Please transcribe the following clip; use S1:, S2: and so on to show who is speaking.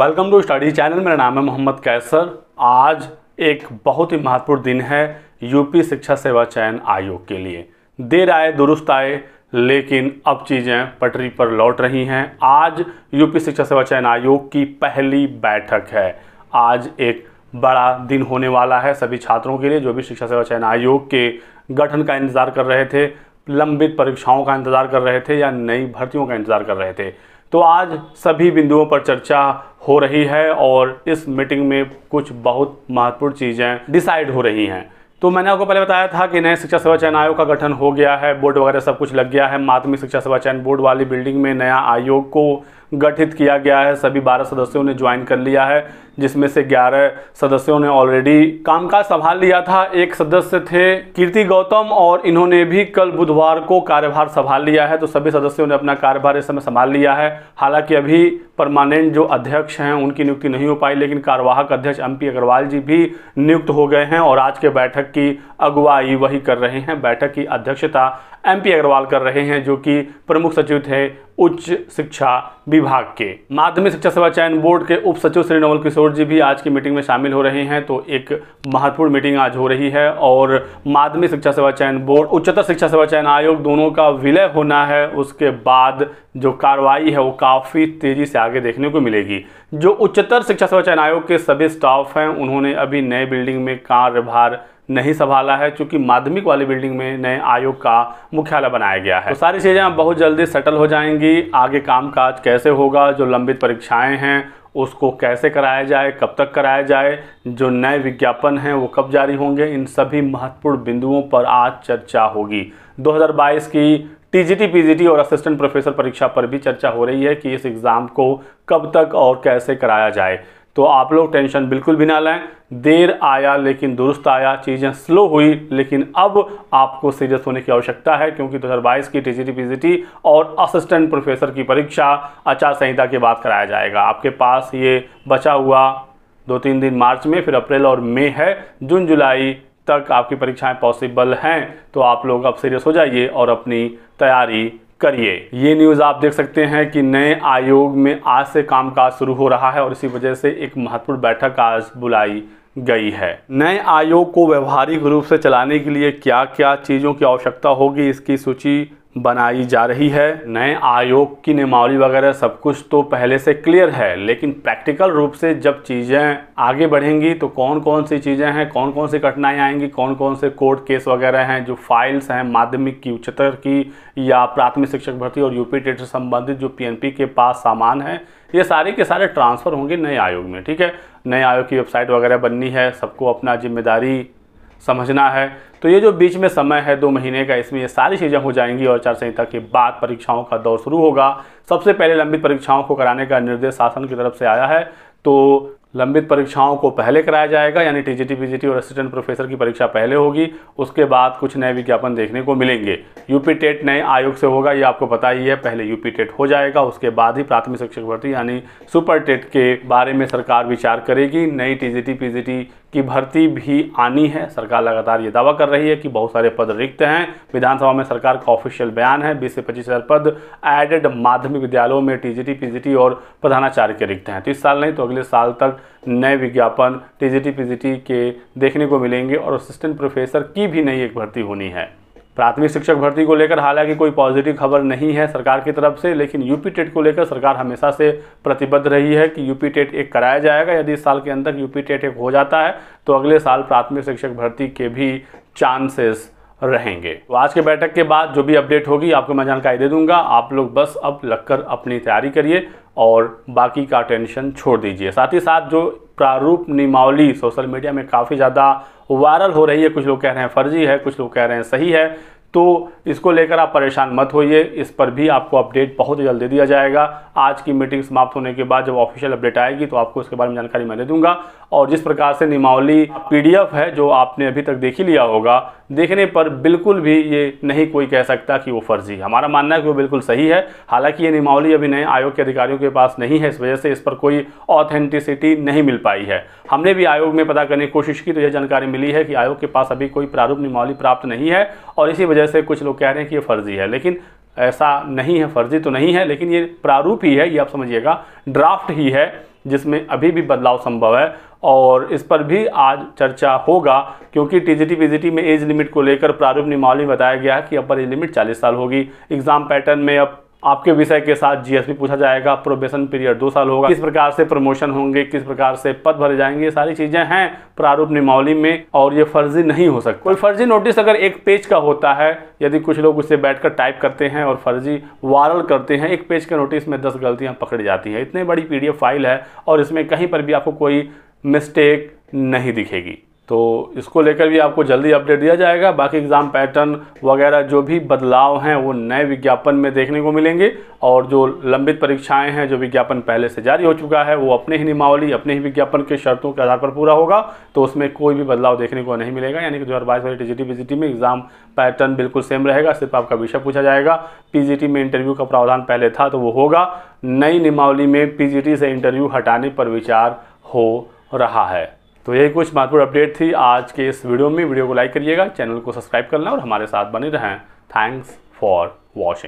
S1: welcome to study channel मेरा नाम है मोहम्मद कैसर आज एक बहुत ही महत्वपूर्ण दिन है यूपी शिक्षा सेवा चयन आयोग के लिए देर आए दुरुस्त आए लेकिन अब चीज़ें पटरी पर लौट रही हैं आज यूपी शिक्षा सेवा चयन आयोग की पहली बैठक है आज एक बड़ा दिन होने वाला है सभी छात्रों के लिए जो भी शिक्षा सेवा चयन आयोग के गठन का इंतज़ार कर रहे थे लंबित परीक्षाओं का इंतज़ार कर रहे थे या नई भर्तियों का इंतज़ार कर रहे थे तो आज सभी बिंदुओं पर चर्चा हो रही है और इस मीटिंग में कुछ बहुत महत्वपूर्ण चीज़ें डिसाइड हो रही हैं तो मैंने आपको पहले बताया था कि नए शिक्षा सेवा चयन आयोग का गठन हो गया है बोर्ड वगैरह सब कुछ लग गया है माध्यमिक शिक्षा सेवा चयन बोर्ड वाली बिल्डिंग में नया आयोग को गठित किया गया है सभी बारह सदस्यों ने ज्वाइन कर लिया है जिसमें से 11 सदस्यों ने ऑलरेडी कामकाज संभाल लिया था एक सदस्य थे कीर्ति गौतम और इन्होंने भी कल बुधवार को कार्यभार संभाल लिया है तो सभी सदस्यों ने अपना कार्यभार इस समय संभाल लिया है हालांकि अभी परमानेंट जो अध्यक्ष हैं उनकी नियुक्ति नहीं हो पाई लेकिन कार्यवाहक अध्यक्ष एम अग्रवाल जी भी नियुक्त हो गए हैं और आज के बैठक की अगुवाई वही कर रहे हैं बैठक की अध्यक्षता एम अग्रवाल कर रहे हैं जो कि प्रमुख सचिव थे उच्च शिक्षा विभाग के माध्यमिक शिक्षा सेवा चयन बोर्ड के उप सचिव श्री नवल किशोर जी भी आज की मीटिंग में शामिल हो रहे हैं तो एक महत्वपूर्ण मीटिंग आज हो रही है और माध्यमिक शिक्षा सेवा चयन बोर्ड उच्चतर शिक्षा सेवा चयन आयोग दोनों का विलय होना है उसके बाद जो कार्रवाई है वो काफ़ी तेज़ी से आगे देखने को मिलेगी जो उच्चतर शिक्षा सेवा चयन आयोग के सभी स्टाफ हैं उन्होंने अभी नए बिल्डिंग में कार्यभार नहीं संभाला है क्योंकि माध्यमिक वाली बिल्डिंग में नए आयोग का मुख्यालय बनाया गया है तो सारी चीज़ें बहुत जल्दी सेटल हो जाएंगी आगे कामकाज कैसे होगा जो लंबित परीक्षाएं हैं उसको कैसे कराया जाए कब तक कराया जाए जो नए विज्ञापन हैं वो कब जारी होंगे इन सभी महत्वपूर्ण बिंदुओं पर आज चर्चा होगी दो की टीजीटी पीजीटी और असिस्टेंट प्रोफेसर परीक्षा पर भी चर्चा हो रही है कि इस एग्ज़ाम को कब तक और कैसे कराया जाए तो आप लोग टेंशन बिल्कुल भी ना लें देर आया लेकिन दुरुस्त आया चीज़ें स्लो हुई लेकिन अब आपको सीरियस होने की आवश्यकता है क्योंकि दो हज़ार बाईस की टीजीटी टी और असिस्टेंट प्रोफेसर की परीक्षा आचार संहिता के बाद कराया जाएगा आपके पास ये बचा हुआ दो तीन दिन मार्च में फिर अप्रैल और मई है जून जुलाई तक आपकी परीक्षाएं पॉसिबल हैं तो आप लोग अब सीरियस हो जाइए और अपनी तैयारी करिए ये न्यूज़ आप देख सकते हैं कि नए आयोग में आज से कामकाज शुरू हो रहा है और इसी वजह से एक महत्वपूर्ण बैठक आज बुलाई गई है नए आयोग को व्यवहारिक रूप से चलाने के लिए क्या क्या चीज़ों की आवश्यकता होगी इसकी सूची बनाई जा रही है नए आयोग की नियमावली वगैरह सब कुछ तो पहले से क्लियर है लेकिन प्रैक्टिकल रूप से जब चीज़ें आगे बढ़ेंगी तो कौन कौन सी चीज़ें हैं कौन कौन सी कठिनाइयाँ आएंगी कौन कौन से कोर्ट केस वगैरह हैं जो फाइल्स हैं माध्यमिक की उच्चतर की या प्राथमिक शिक्षक भर्ती और यूपी टेट से संबंधित जो पी के पास सामान है ये सारे के सारे ट्रांसफ़र होंगे नए आयोग में ठीक है नए आयोग की वेबसाइट वगैरह बननी है सबको अपना जिम्मेदारी समझना है तो ये जो बीच में समय है दो महीने का इसमें ये सारी चीज़ें हो जाएंगी और आचार संहिता के बाद परीक्षाओं का दौर शुरू होगा सबसे पहले लंबित परीक्षाओं को कराने का निर्देश शासन की तरफ से आया है तो लंबित परीक्षाओं को पहले कराया जाएगा यानी टी जी टी और असिस्टेंट प्रोफेसर की परीक्षा पहले होगी उसके बाद कुछ नए विज्ञापन देखने को मिलेंगे यूपी टेट नए आयोग से होगा ये आपको पता ही है पहले यूपी टेट हो जाएगा उसके बाद ही प्राथमिक शिक्षक भर्ती यानी सुपर टेट के बारे में सरकार विचार करेगी नई टी जी की भर्ती भी आनी है सरकार लगातार ये दावा कर रही है कि बहुत सारे पद रिक्त हैं विधानसभा में सरकार का ऑफिशियल बयान है 20 से पच्चीस हज़ार पद एडेड माध्यमिक विद्यालयों में टीजीटी पीजीटी और प्रधानाचार्य के रिक्त हैं तो इस साल नहीं तो अगले साल तक नए विज्ञापन टीजीटी पीजीटी के देखने को मिलेंगे और असिस्टेंट प्रोफेसर की भी नई एक भर्ती होनी है प्राथमिक शिक्षक भर्ती को लेकर हालांकि कोई पॉजिटिव खबर नहीं है सरकार की तरफ से लेकिन यूपी टेट को लेकर सरकार हमेशा से प्रतिबद्ध रही है कि यूपी टेट एक कराया जाएगा यदि इस साल के अंदर यूपी टेट एक हो जाता है तो अगले साल प्राथमिक शिक्षक भर्ती के भी चांसेस रहेंगे तो आज के बैठक के बाद जो भी अपडेट होगी आपको मैं जानकारी दे दूंगा आप लोग बस अब लगकर अपनी तैयारी करिए और बाकी का टेंशन छोड़ दीजिए साथ ही साथ जो प्रारूप नियमावली सोशल मीडिया में काफ़ी ज़्यादा वायरल हो रही है कुछ लोग कह रहे हैं फर्जी है कुछ लोग कह रहे हैं सही है तो इसको लेकर आप परेशान मत होइए इस पर भी आपको अपडेट बहुत जल्दी दिया जाएगा आज की मीटिंग समाप्त होने के बाद जब ऑफिशियल अपडेट आएगी तो आपको इसके बारे में जानकारी मैं दे दूंगा और जिस प्रकार से निमावली पीडीएफ है जो आपने अभी तक देख ही लिया होगा देखने पर बिल्कुल भी ये नहीं कोई कह सकता कि वो फर्जी है हमारा मानना है कि वो बिल्कुल सही है हालांकि ये निमावली अभी नए आयोग के अधिकारियों के पास नहीं है इस वजह से इस पर कोई ऑथेंटिसिटी नहीं मिल पाई है हमने भी आयोग में पता करने की कोशिश की तो यह जानकारी मिली है कि आयोग के पास अभी कोई प्रारूप निमावली प्राप्त नहीं है और इसी वजह वजह से कुछ लोग कह रहे हैं कि ये फर्जी है लेकिन ऐसा नहीं है फर्जी तो नहीं है लेकिन ये प्रारूप ही है ये आप समझिएगा ड्राफ्ट ही है जिसमें अभी भी बदलाव संभव है और इस पर भी आज चर्चा होगा क्योंकि टीजीटी पीजीटी में एज लिमिट को लेकर प्रारूप नियमावली बताया गया है कि अपर एज लिमिट 40 साल होगी एग्ज़ाम पैटर्न में अब आपके विषय के साथ जीएसपी पूछा जाएगा प्रोबेशन पीरियड दो साल होगा किस प्रकार से प्रमोशन होंगे किस प्रकार से पद भरे जाएंगे ये सारी चीजें हैं प्रारूप नियमावली में और ये फर्जी नहीं हो सकता कोई फर्जी नोटिस अगर एक पेज का होता है यदि कुछ लोग उससे बैठकर टाइप करते हैं और फर्जी वायरल करते हैं एक पेज के नोटिस में दस गलतियां पकड़ी जाती हैं इतनी बड़ी पीडीएफ फाइल है और इसमें कहीं पर भी आपको कोई मिस्टेक नहीं दिखेगी तो इसको लेकर भी आपको जल्दी अपडेट दिया जाएगा बाकी एग्ज़ाम पैटर्न वगैरह जो भी बदलाव हैं वो नए विज्ञापन में देखने को मिलेंगे और जो लंबित परीक्षाएं हैं जो विज्ञापन पहले से जारी हो चुका है वो अपने ही नियमावली अपने ही विज्ञापन के शर्तों के आधार पर पूरा होगा तो उसमें कोई भी बदलाव देखने को नहीं मिलेगा यानी कि दो हज़ार बाईस वाली टी जी में एग्ज़ाम पैटर्न बिल्कुल सेम रहेगा सिर्फ आपका विषय पूछा जाएगा पी में इंटरव्यू का प्रावधान पहले था तो वो होगा नई नियमावली में पी से इंटरव्यू हटाने पर विचार हो रहा है तो यही कुछ महत्वपूर्ण अपडेट थी आज के इस वीडियो में वीडियो को लाइक करिएगा चैनल को सब्सक्राइब करना और हमारे साथ बने रहें थैंक्स फॉर वॉचिंग